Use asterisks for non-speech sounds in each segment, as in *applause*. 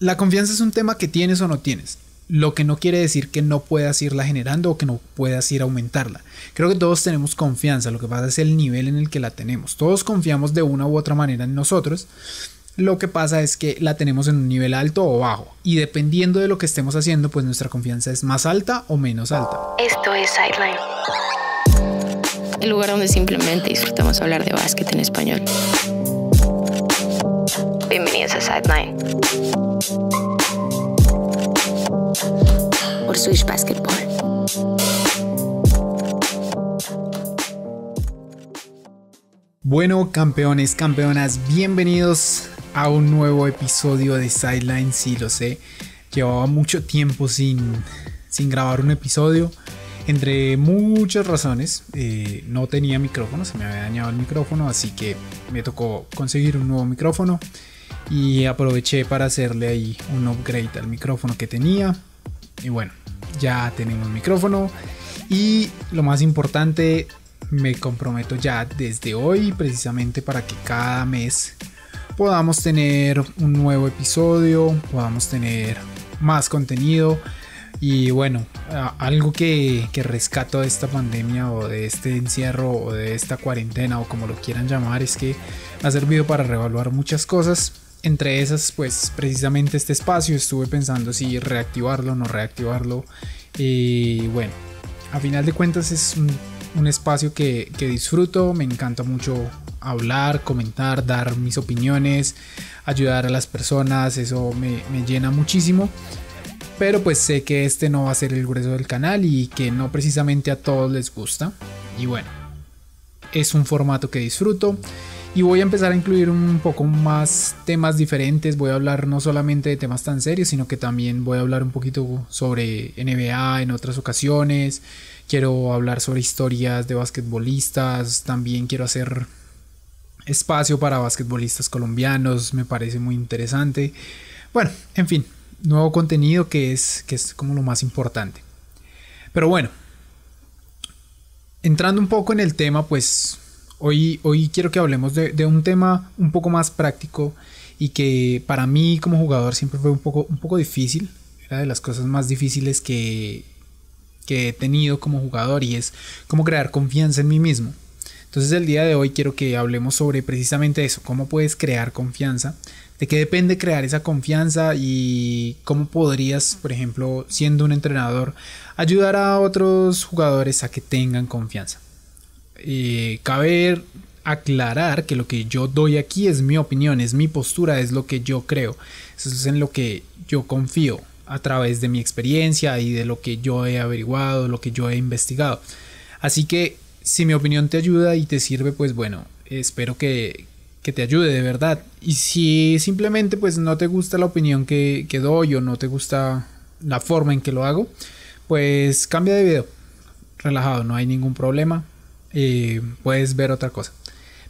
La confianza es un tema que tienes o no tienes, lo que no quiere decir que no puedas irla generando o que no puedas ir a aumentarla. Creo que todos tenemos confianza, lo que pasa es el nivel en el que la tenemos. Todos confiamos de una u otra manera en nosotros. Lo que pasa es que la tenemos en un nivel alto o bajo y dependiendo de lo que estemos haciendo, pues nuestra confianza es más alta o menos alta. Esto es Sideline. El lugar donde simplemente disfrutamos hablar de básquet en español. Bienvenidos a Sideline por switch Basketball. Bueno, campeones, campeonas, bienvenidos a un nuevo episodio de Sideline. Sí, lo sé, llevaba mucho tiempo sin, sin grabar un episodio. Entre muchas razones, eh, no tenía micrófono, se me había dañado el micrófono, así que me tocó conseguir un nuevo micrófono y aproveché para hacerle ahí un upgrade al micrófono que tenía. Y bueno, ya tenemos micrófono. Y lo más importante, me comprometo ya desde hoy, precisamente para que cada mes podamos tener un nuevo episodio, podamos tener más contenido. Y bueno, algo que, que, rescato de esta pandemia o de este encierro o de esta cuarentena o como lo quieran llamar es que ha servido para reevaluar muchas cosas entre esas, pues precisamente este espacio estuve pensando si reactivarlo o no reactivarlo. Y bueno, a final de cuentas es un, espacio que, disfruto, me encanta mucho hablar, comentar, dar mis opiniones, ayudar a las personas, eso me, me llena muchísimo. Pero pues sé que este no va a ser el grueso del canal y que no precisamente a todos les gusta. Y bueno, es un formato que disfruto y voy a empezar a incluir un poco más temas diferentes. Voy a hablar no solamente de temas tan serios, sino que también voy a hablar un poquito sobre NBA en otras ocasiones. Quiero hablar sobre historias de basquetbolistas. También quiero hacer espacio para basquetbolistas colombianos. Me parece muy interesante. Bueno, en fin, nuevo contenido que es, que es como lo más importante. Pero bueno, entrando un poco en el tema, pues Hoy, hoy quiero que hablemos de, un tema un poco más práctico y que para mí como jugador siempre fue un poco, un poco difícil. Era de las cosas más difíciles que, que he tenido como jugador y es cómo crear confianza en mí mismo. Entonces el día de hoy quiero que hablemos sobre precisamente eso, cómo puedes crear confianza, de qué depende crear esa confianza y cómo podrías, por ejemplo, siendo un entrenador, ayudar a otros jugadores a que tengan confianza. Caber eh, cabe aclarar que lo que yo doy aquí es mi opinión, es mi postura, es lo que yo creo, eso es en lo que yo confío a través de mi experiencia y de lo que yo he averiguado, lo que yo he investigado. Así que si mi opinión te ayuda y te sirve, pues bueno, espero que, te ayude de verdad. Y si simplemente pues no te gusta la opinión que, que doy o no te gusta la forma en que lo hago, pues cambia de video. Relajado, no hay ningún problema puedes ver otra cosa.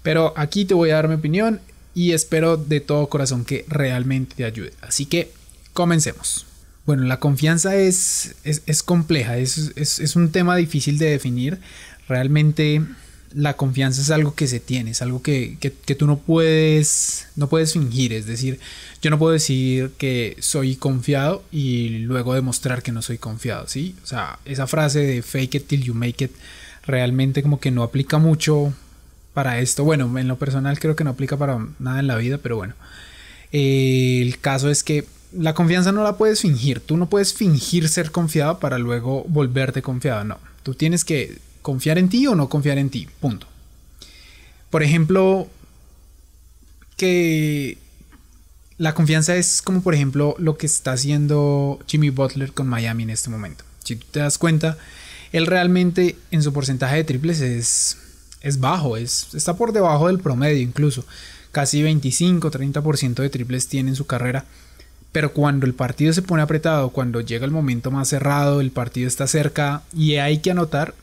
Pero aquí te voy a dar mi opinión y espero de todo corazón que realmente te ayude. Así que comencemos. Bueno, la confianza es, es, compleja, es, un tema difícil de definir. Realmente la confianza es algo que se tiene, es algo que, que, que tú no puedes, no puedes fingir. Es decir, yo no puedo decir que soy confiado y luego demostrar que no soy confiado, ¿sí? O sea, esa frase de fake it till you make it realmente como que no aplica mucho para esto. Bueno, en lo personal creo que no aplica para nada en la vida, pero bueno. Eh, el caso es que la confianza no la puedes fingir. Tú no puedes fingir ser confiado para luego volverte confiado. No. Tú tienes que confiar en ti o no confiar en ti. Punto. Por ejemplo, que la confianza es como por ejemplo lo que está haciendo Jimmy Butler con Miami en este momento. Si tú te das cuenta, él realmente en su porcentaje de triples es, es bajo, es, está por debajo del promedio incluso. Casi 25-30% de triples tiene en su carrera. Pero cuando el partido se pone apretado, cuando llega el momento más cerrado, el partido está cerca y hay que anotar,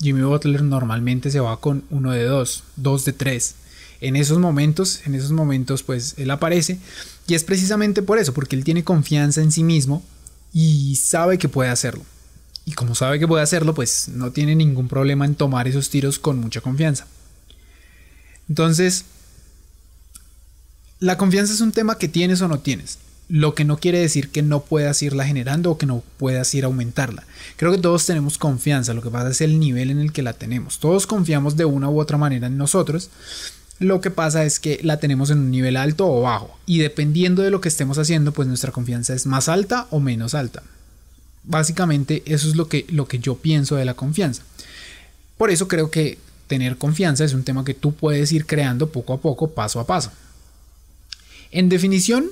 Jimmy Butler normalmente se va con uno de dos, dos de tres. En esos momentos, en esos momentos, pues él aparece y es precisamente por eso, porque él tiene confianza en sí mismo y sabe que puede hacerlo. Y como sabe que puede hacerlo, pues no tiene ningún problema en tomar esos tiros con mucha confianza. Entonces, la confianza es un tema que tienes o no tienes. Lo que no quiere decir que no puedas irla generando o que no puedas ir aumentarla. Creo que todos tenemos confianza, lo que pasa es el nivel en el que la tenemos. Todos confiamos de una u otra manera en nosotros. Lo que pasa es que la tenemos en un nivel alto o bajo. Y dependiendo de lo que estemos haciendo, pues nuestra confianza es más alta o menos alta básicamente eso es lo que, lo que yo pienso de la confianza. Por eso creo que tener confianza es un tema que tú puedes ir creando poco a poco, paso a paso. En definición,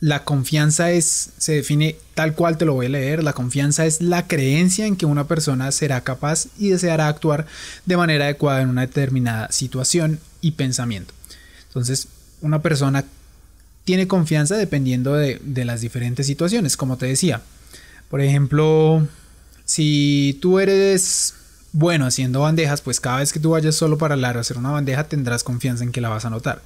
la confianza es, se define tal cual te lo voy a leer, la confianza es la creencia en que una persona será capaz y deseará actuar de manera adecuada en una determinada situación y pensamiento. Entonces, una persona tiene confianza dependiendo de, de las diferentes situaciones, como te decía, por ejemplo, si tú eres bueno haciendo bandejas, pues cada vez que tú vayas solo para el aro a hacer una bandeja tendrás confianza en que la vas a anotar.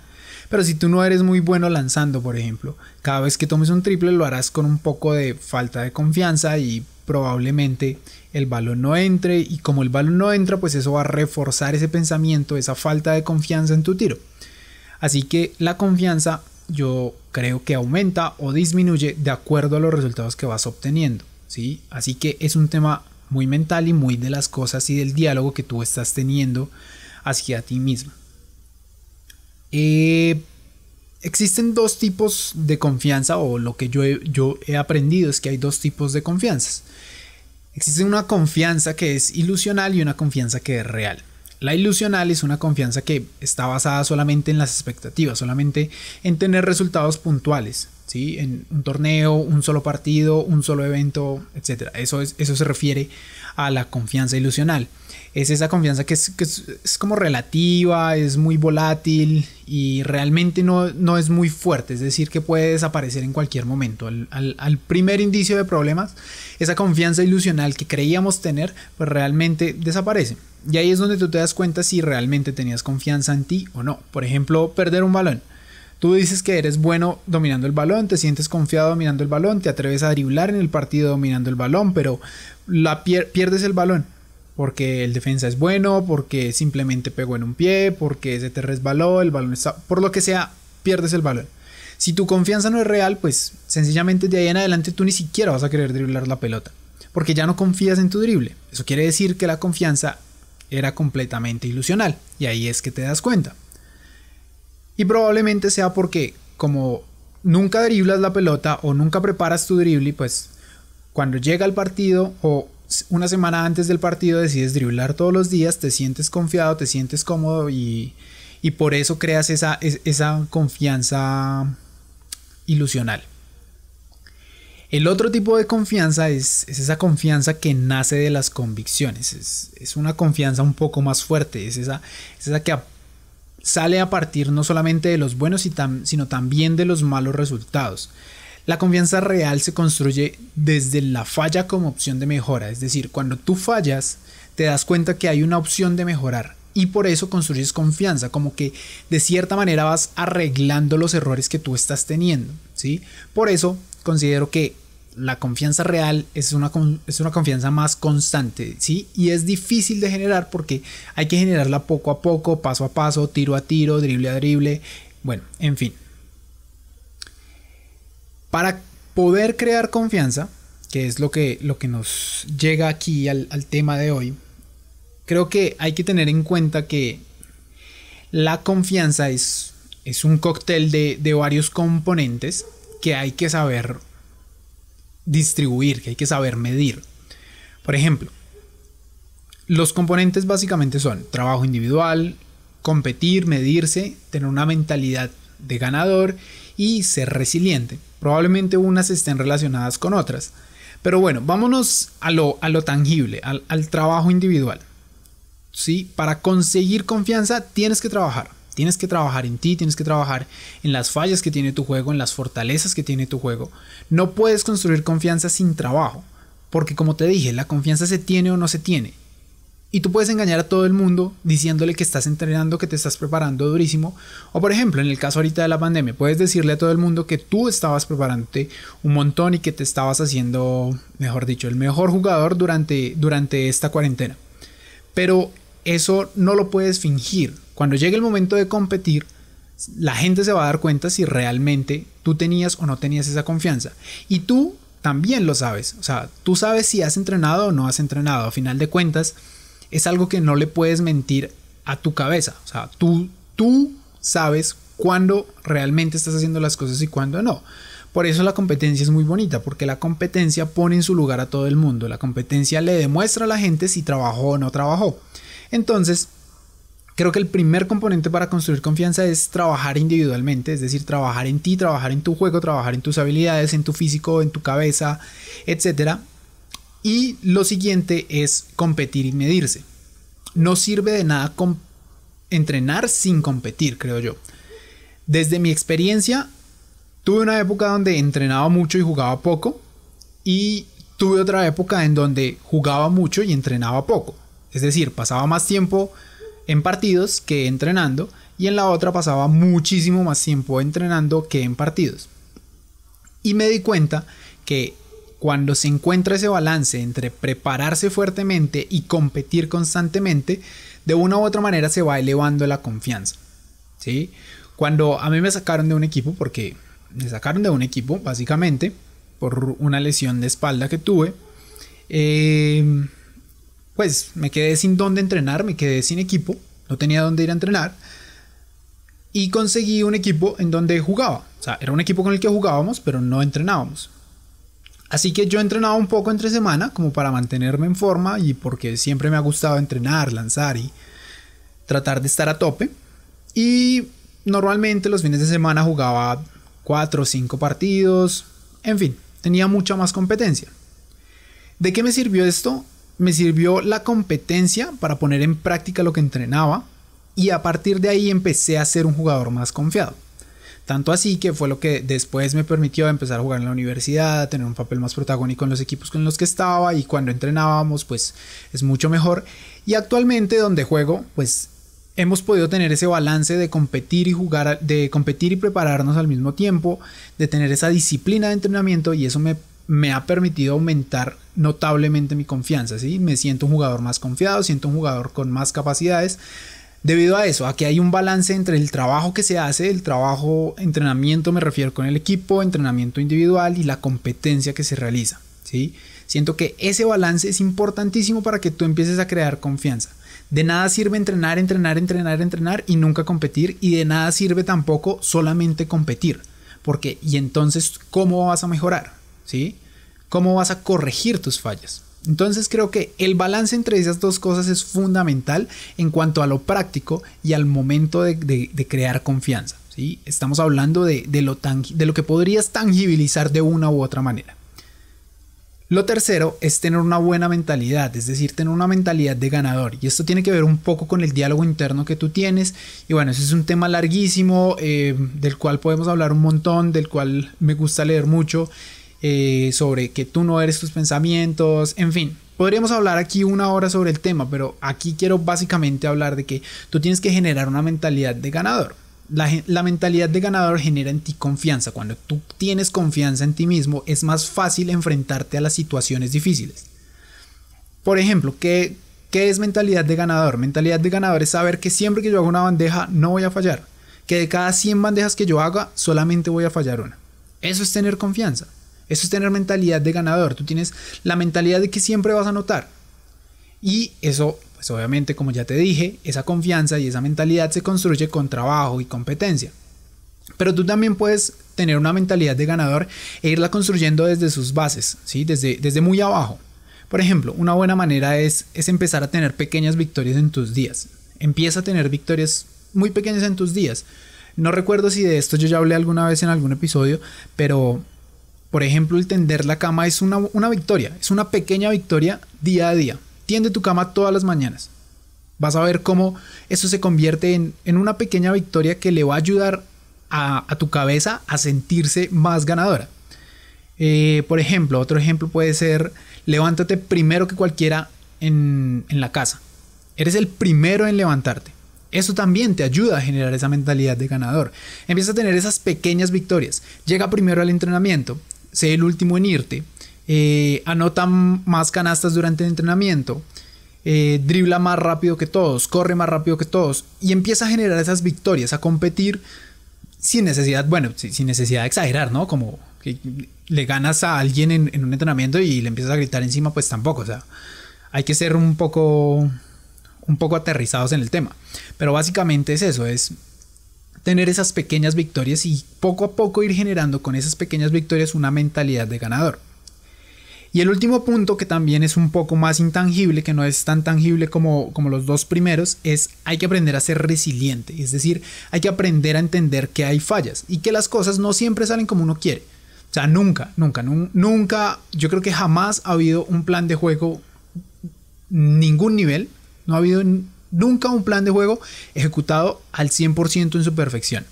Pero si tú no eres muy bueno lanzando, por ejemplo, cada vez que tomes un triple lo harás con un poco de falta de confianza y probablemente el balón no entre y como el balón no entra, pues eso va a reforzar ese pensamiento, esa falta de confianza en tu tiro. Así que la confianza yo creo que aumenta o disminuye de acuerdo a los resultados que vas obteniendo. Así que es un tema muy mental y muy de las cosas y del diálogo que tú estás teniendo hacia ti mismo. Eh, existen dos tipos de confianza o lo que yo yo he aprendido es que hay dos tipos de confianzas. Existe una confianza que es ilusional y una confianza que es real. La ilusional es una confianza que está basada solamente en las expectativas, solamente en tener resultados puntuales, ¿sí? En un torneo, un solo partido, un solo evento, etc. Eso, es, eso se refiere a la confianza ilusional. Es esa confianza que es, que es como relativa, es muy volátil y realmente no, no, es muy fuerte, es decir, que puede desaparecer en cualquier momento. Al, al, al primer indicio de problemas, esa confianza ilusional que creíamos tener, pues realmente desaparece. Y ahí es donde tú te das cuenta si realmente tenías confianza en ti o no. Por ejemplo, perder un balón. Tú dices que eres bueno dominando el balón, te sientes confiado dominando el balón, te atreves a driblar en el partido dominando el balón, pero la pierdes el balón porque el defensa es bueno, porque simplemente pegó en un pie, porque se te resbaló, el balón está, por lo que sea, pierdes el balón. Si tu confianza no es real, pues sencillamente de ahí en adelante tú ni siquiera vas a querer driblar la pelota, porque ya no confías en tu drible. Eso quiere decir que la confianza era completamente ilusional, y ahí es que te das cuenta. Y probablemente sea porque como nunca driblas la pelota o nunca preparas tu drible, pues cuando llega el partido o una semana antes del partido decides driblar todos los días, te sientes confiado, te sientes cómodo y, por eso creas esa, esa confianza ilusional. El otro tipo de confianza es, esa confianza que nace de las convicciones, es, es una confianza un poco más fuerte, es esa, esa que, sale a partir no solamente de los buenos, sino también de los malos resultados. La confianza real se construye desde la falla como opción de mejora, es decir, cuando tú fallas, te das cuenta que hay una opción de mejorar y por eso construyes confianza, como que de cierta manera vas arreglando los errores que tú estás teniendo, ¿sí? Por eso considero que la confianza real es una, es una confianza más constante, ¿sí? Y es difícil de generar porque hay que generarla poco a poco, paso a paso, tiro a tiro, drible a drible, bueno, en fin. Para poder crear confianza, que es lo que, lo que nos llega aquí al, tema de hoy, creo que hay que tener en cuenta que la confianza es, es un cóctel de, de varios componentes que hay que saber distribuir, que hay que saber medir. Por ejemplo, los componentes básicamente son trabajo individual, competir, medirse, tener una mentalidad de ganador y ser resiliente. Probablemente unas estén relacionadas con otras. Pero bueno, vámonos a lo, a lo tangible, al, trabajo individual. ¿Sí? Para conseguir confianza tienes que trabajar. Tienes que trabajar en ti, tienes que trabajar en las fallas que tiene tu juego, en las fortalezas que tiene tu juego. No puedes construir confianza sin trabajo, porque como te dije, la confianza se tiene o no se tiene. Y tú puedes engañar a todo el mundo diciéndole que estás entrenando, que te estás preparando durísimo. O por ejemplo, en el caso ahorita de la pandemia, puedes decirle a todo el mundo que tú estabas preparándote un montón y que te estabas haciendo, mejor dicho, el mejor jugador durante, durante esta cuarentena. Pero eso no lo puedes fingir. Cuando llegue el momento de competir, la gente se va a dar cuenta si realmente tú tenías o no tenías esa confianza. Y tú también lo sabes. O sea, tú sabes si has entrenado o no has entrenado. A final de cuentas, es algo que no le puedes mentir a tu cabeza. O sea, tú, tú sabes cuándo realmente estás haciendo las cosas y cuándo no. Por eso la competencia es muy bonita, porque la competencia pone en su lugar a todo el mundo. La competencia le demuestra a la gente si trabajó o no trabajó. Entonces, creo que el primer componente para construir confianza es trabajar individualmente, es decir, trabajar en ti, trabajar en tu juego, trabajar en tus habilidades, en tu físico, en tu cabeza, etc. Y lo siguiente es competir y medirse. No sirve de nada entrenar sin competir, creo yo. Desde mi experiencia, tuve una época donde entrenaba mucho y jugaba poco y tuve otra época en donde jugaba mucho y entrenaba poco. Es decir, pasaba más tiempo en partidos que entrenando y en la otra pasaba muchísimo más tiempo entrenando que en partidos. Y me di cuenta que cuando se encuentra ese balance entre prepararse fuertemente y competir constantemente, de una u otra manera se va elevando la confianza. ¿sí? Cuando a mí me sacaron de un equipo, porque me sacaron de un equipo básicamente por una lesión de espalda que tuve, eh, pues me quedé sin dónde entrenar, me quedé sin equipo, no tenía dónde ir a entrenar. Y conseguí un equipo en donde jugaba. O sea, era un equipo con el que jugábamos, pero no entrenábamos. Así que yo entrenaba un poco entre semana como para mantenerme en forma y porque siempre me ha gustado entrenar, lanzar y tratar de estar a tope. Y normalmente los fines de semana jugaba 4 o 5 partidos. En fin, tenía mucha más competencia. ¿De qué me sirvió esto? me sirvió la competencia para poner en práctica lo que entrenaba y a partir de ahí empecé a ser un jugador más confiado. Tanto así que fue lo que después me permitió empezar a jugar en la universidad, tener un papel más protagónico en los equipos con los que estaba y cuando entrenábamos pues es mucho mejor. Y actualmente donde juego pues hemos podido tener ese balance de competir y jugar, de competir y prepararnos al mismo tiempo, de tener esa disciplina de entrenamiento y eso me me ha permitido aumentar notablemente mi confianza, ¿sí? Me siento un jugador más confiado, siento un jugador con más capacidades. Debido a eso, aquí hay un balance entre el trabajo que se hace, el trabajo, entrenamiento, me refiero con el equipo, entrenamiento individual y la competencia que se realiza, ¿sí? Siento que ese balance es importantísimo para que tú empieces a crear confianza. De nada sirve entrenar, entrenar, entrenar, entrenar y nunca competir y de nada sirve tampoco solamente competir, porque y entonces ¿cómo vas a mejorar? ¿sí? ¿Cómo vas a corregir tus fallas? Entonces creo que el balance entre esas dos cosas es fundamental en cuanto a lo práctico y al momento de, crear confianza. ¿sí? Estamos hablando de, lo de lo que podrías tangibilizar de una u otra manera. Lo tercero es tener una buena mentalidad, es decir, tener una mentalidad de ganador. Y esto tiene que ver un poco con el diálogo interno que tú tienes. Y bueno, ese es un tema larguísimo eh, del cual podemos hablar un montón, del cual me gusta leer mucho. Eh, sobre que tú no eres tus pensamientos, en fin. Podríamos hablar aquí una hora sobre el tema, pero aquí quiero básicamente hablar de que tú tienes que generar una mentalidad de ganador. La, mentalidad de ganador genera en ti confianza. Cuando tú tienes confianza en ti mismo, es más fácil enfrentarte a las situaciones difíciles. Por ejemplo, ¿qué, ¿qué es mentalidad de ganador? Mentalidad de ganador es saber que siempre que yo hago una bandeja no voy a fallar. Que de cada 100 bandejas que yo haga, solamente voy a fallar una. Eso es tener confianza. Eso es tener mentalidad de ganador. Tú tienes la mentalidad de que siempre vas a anotar. Y eso, pues, obviamente, como ya te dije, esa confianza y esa mentalidad se construye con trabajo y competencia. Pero tú también puedes tener una mentalidad de ganador e irla construyendo desde sus bases, ¿sí? desde, desde muy abajo. Por ejemplo, una buena manera es, es empezar a tener pequeñas victorias en tus días. Empieza a tener victorias muy pequeñas en tus días. No recuerdo si de esto yo ya hablé alguna vez en algún episodio, pero por ejemplo, el tender la cama es una, victoria, es una pequeña victoria día a día. Tiende tu cama todas las mañanas. Vas a ver cómo eso se convierte en, una pequeña victoria que le va a ayudar a, tu cabeza a sentirse más ganadora. Eh, por ejemplo, otro ejemplo puede ser levántate primero que cualquiera en, en, la casa. Eres el primero en levantarte. Eso también te ayuda a generar esa mentalidad de ganador. Empieza a tener esas pequeñas victorias. Llega primero al entrenamiento sé el último en irte, eh, anota más canastas durante el entrenamiento, eh, dribla más rápido que todos, corre más rápido que todos y empieza a generar esas victorias, a competir sin necesidad, bueno, sin necesidad de exagerar, ¿no? Como que le ganas a alguien en, un entrenamiento y le empiezas a gritar encima, pues tampoco, o sea, hay que ser un poco, un poco aterrizados en el tema. Pero básicamente es eso, es tener esas pequeñas victorias y poco a poco ir generando con esas pequeñas victorias una mentalidad de ganador. Y el último punto que también es un poco más intangible, que no es tan tangible como, como los dos primeros, es hay que aprender a ser resiliente, es decir, hay que aprender a entender que hay fallas y que las cosas no siempre salen como uno quiere. O sea, nunca, nunca, nunca, yo creo que jamás ha habido un plan de juego, ningún nivel, no ha habido nunca un plan de juego ejecutado al 100% en su perfección.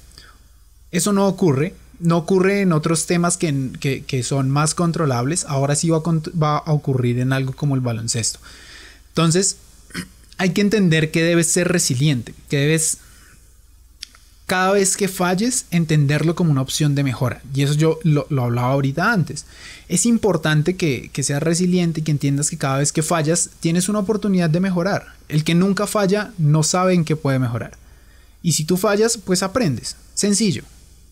Eso no ocurre, no ocurre en otros temas que, son más controlables, ahora sí va a, va a ocurrir en algo como el baloncesto. Entonces, *clears throat* hay que entender que debes ser resiliente, que debes cada vez que falles, entenderlo como una opción de mejora. Y eso yo lo, hablaba ahorita antes. Es importante que, que, seas resiliente y que entiendas que cada vez que fallas, tienes una oportunidad de mejorar. El que nunca falla no sabe en qué puede mejorar. Y si tú fallas, pues aprendes. Sencillo.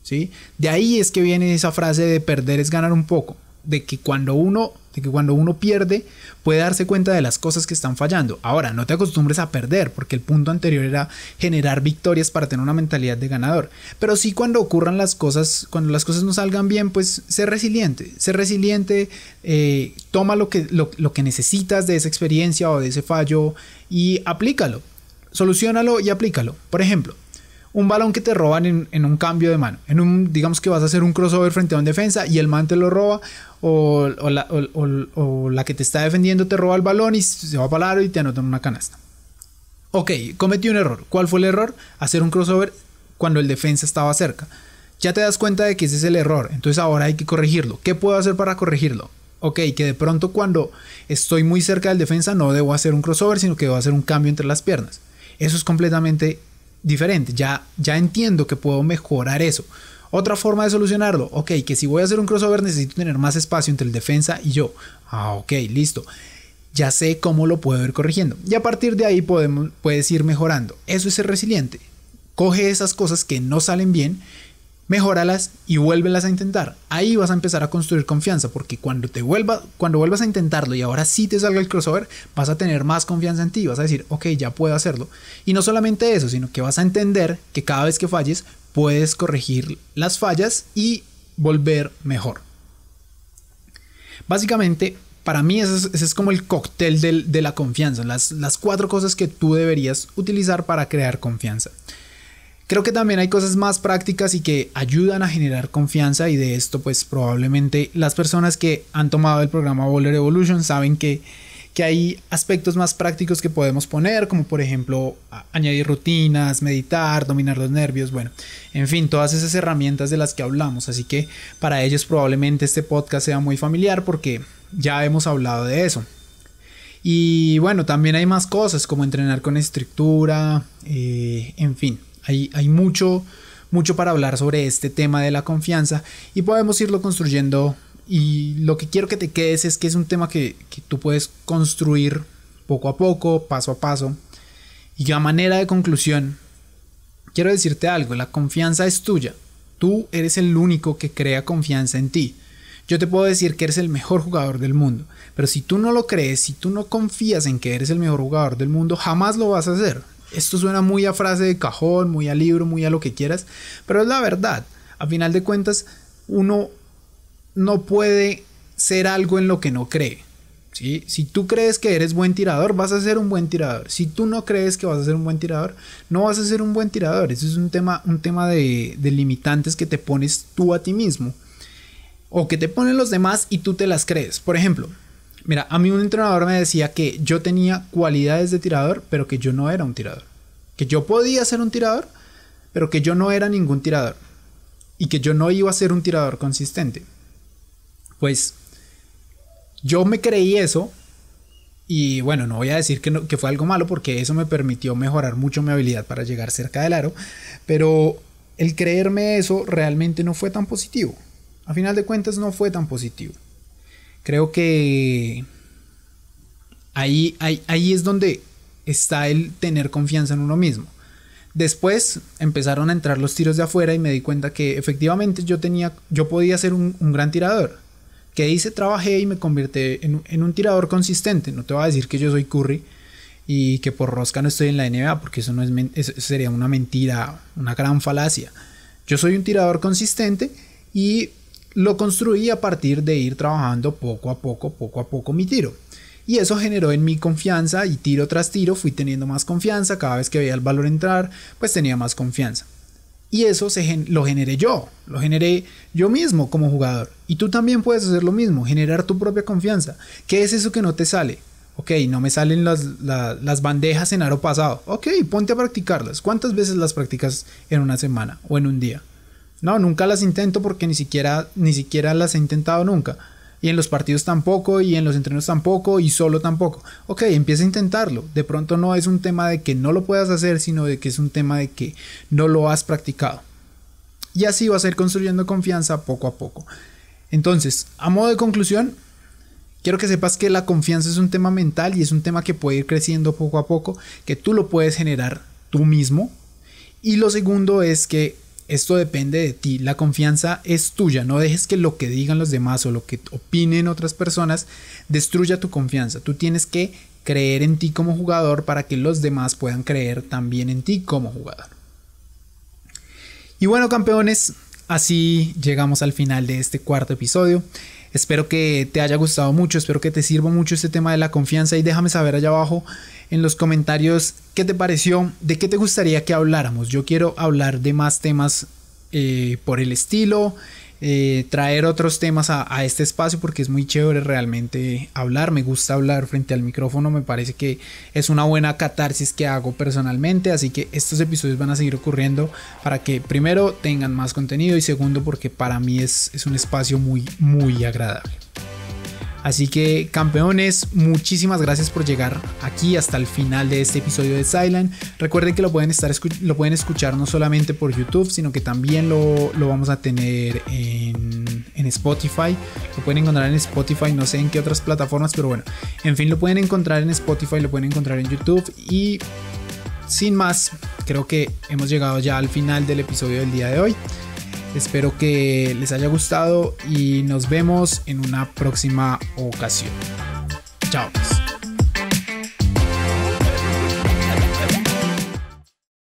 ¿sí? De ahí es que viene esa frase de perder es ganar un poco de que cuando uno de que cuando uno pierde puede darse cuenta de las cosas que están fallando. Ahora, no te acostumbres a perder, porque el punto anterior era generar victorias para tener una mentalidad de ganador. Pero sí cuando ocurran las cosas, cuando las cosas no salgan bien, pues sé resiliente, sé resiliente, eh, toma lo que, lo, lo que necesitas de esa experiencia o de ese fallo y aplícalo, solucionalo y aplícalo. Por ejemplo, un balón que te roban en, un cambio de mano. En un, digamos que vas a hacer un crossover frente a un defensa y el man te lo roba. O, la, que te está defendiendo te roba el balón y se va para parar y te anotan una canasta. Ok, cometí un error. ¿Cuál fue el error? Hacer un crossover cuando el defensa estaba cerca. Ya te das cuenta de que ese es el error. Entonces ahora hay que corregirlo. ¿Qué puedo hacer para corregirlo? ok, que de pronto cuando estoy muy cerca del defensa no debo hacer un crossover, sino que debo hacer un cambio entre las piernas. Eso es completamente diferente, ya, ya entiendo que puedo mejorar eso. Otra forma de solucionarlo, ok, que si voy a hacer un crossover necesito tener más espacio entre el defensa y yo. Ah, ok, listo. Ya sé cómo lo puedo ir corrigiendo. Y a partir de ahí podemos, puedes ir mejorando. Eso es ser resiliente. Coge esas cosas que no salen bien mejóralas y vuélvelas a intentar. Ahí vas a empezar a construir confianza, porque cuando te vuelva, cuando vuelvas a intentarlo y ahora sí te salga el crossover, vas a tener más confianza en ti, vas a decir, ok, ya puedo hacerlo. Y no solamente eso, sino que vas a entender que cada vez que falles, puedes corregir las fallas y volver mejor. Básicamente, para mí ese es, como el cóctel de la confianza, las cuatro cosas que tú deberías utilizar para crear confianza. Creo que también hay cosas más prácticas y que ayudan a generar confianza y de esto pues probablemente las personas que han tomado el programa Bowler Evolution saben que, hay aspectos más prácticos que podemos poner como por ejemplo añadir rutinas, meditar, dominar los nervios, bueno, en fin, todas esas herramientas de las que hablamos, así que para ellos probablemente este podcast sea muy familiar porque ya hemos hablado de eso. Y bueno, también hay más cosas como entrenar con estructura, eh, en fin. Hay, mucho, mucho para hablar sobre este tema de la confianza y podemos irlo construyendo. Y lo que quiero que te quedes es que es un tema que, que tú puedes construir poco a poco, paso a paso. Y a manera de conclusión, quiero decirte algo, la confianza es tuya. Tú eres el único que crea confianza en ti. Yo te puedo decir que eres el mejor jugador del mundo, pero si tú no lo crees, si tú no confías en que eres el mejor jugador del mundo, jamás lo vas a hacer. Esto suena muy a frase de cajón, muy a libro, muy a lo que quieras, pero es la verdad. A final de cuentas, uno no puede ser algo en lo que no cree. Si tú crees que eres buen tirador, vas a ser un buen tirador. Si tú no crees que vas a ser un buen tirador, no vas a ser un buen tirador. Eso es un tema, un tema de, de limitantes que te pones tú a ti mismo. O que te ponen los demás y tú te las crees. Por ejemplo, Mira, a mí un entrenador me decía que yo tenía cualidades de tirador, pero que yo no era un tirador. Que yo podía ser un tirador, pero que yo no era ningún tirador. Y que yo no iba a ser un tirador consistente. Pues yo me creí eso. Y bueno, no voy a decir que, fue algo malo porque eso me permitió mejorar mucho mi habilidad para llegar cerca del aro. Pero el creerme eso realmente no fue tan positivo. A final de cuentas no fue tan positivo. Creo que ahí, ahí, es donde está el tener confianza en uno mismo. Después empezaron a entrar los tiros de afuera y me di cuenta que efectivamente yo tenía, yo podía ser un, gran tirador. Que hice, trabajé y me convertí en, un tirador consistente. No te voy a decir que yo soy Curry y que por rosca no estoy en la NBA, porque eso no es, sería una mentira, una gran falacia. Yo soy un tirador consistente y lo construí a partir de ir trabajando poco a poco, poco a poco mi tiro. Y eso generó en mi confianza y tiro tras tiro fui teniendo más confianza, cada vez que veía el valor entrar, pues tenía más confianza. Y eso se lo generé yo, lo generé yo mismo como jugador. Y tú también puedes hacer lo mismo, generar tu propia confianza. ¿Qué es eso que no te sale? Ok, no me salen las, las, bandejas en aro pasado. Ok, ponte a practicarlas. ¿Cuántas veces las practicas en una semana o en un día? No, nunca las intento porque ni siquiera, ni siquiera las he intentado nunca. Y en los partidos tampoco, y en los entrenos tampoco, y solo tampoco. Ok, empieza a intentarlo. De pronto no es un tema de que no lo puedas hacer, sino de que es un tema de que no lo has practicado. Y así vas a ir construyendo confianza poco a poco. Entonces, a modo de conclusión, quiero que sepas que la confianza es un tema mental y es un tema que puede ir creciendo poco a poco, que tú lo puedes generar tú mismo. Y lo segundo es que esto depende de ti, la confianza es tuya, no dejes que lo que digan los demás o lo que opinen otras personas destruya tu confianza, tú tienes que creer en ti como jugador para que los demás puedan creer también en ti como jugador. Y bueno campeones, así llegamos al final de este cuarto episodio. Espero que te haya gustado mucho, espero que te sirva mucho este tema de la confianza y déjame saber allá abajo en los comentarios qué te pareció, de qué te gustaría que habláramos. Yo quiero hablar de más temas eh, por el estilo, eh, traer otros temas a, este espacio porque es muy chévere realmente hablar, me gusta hablar frente al micrófono, me parece que es una buena catarsis que hago personalmente, así que estos episodios van a seguir ocurriendo para que primero tengan más contenido y segundo porque para mí es, es un espacio muy, muy agradable. Así que campeones, muchísimas gracias por llegar aquí hasta el final de este episodio de Silent. Recuerden que lo pueden, estar, lo pueden escuchar no solamente por YouTube, sino que también lo, vamos a tener en, en, Spotify. Lo pueden encontrar en Spotify, no sé en qué otras plataformas, pero bueno. En fin, lo pueden encontrar en Spotify, lo pueden encontrar en YouTube y... Sin más, creo que hemos llegado ya al final del episodio del día de hoy. Espero que les haya gustado y nos vemos en una próxima ocasión. Chao. Pues.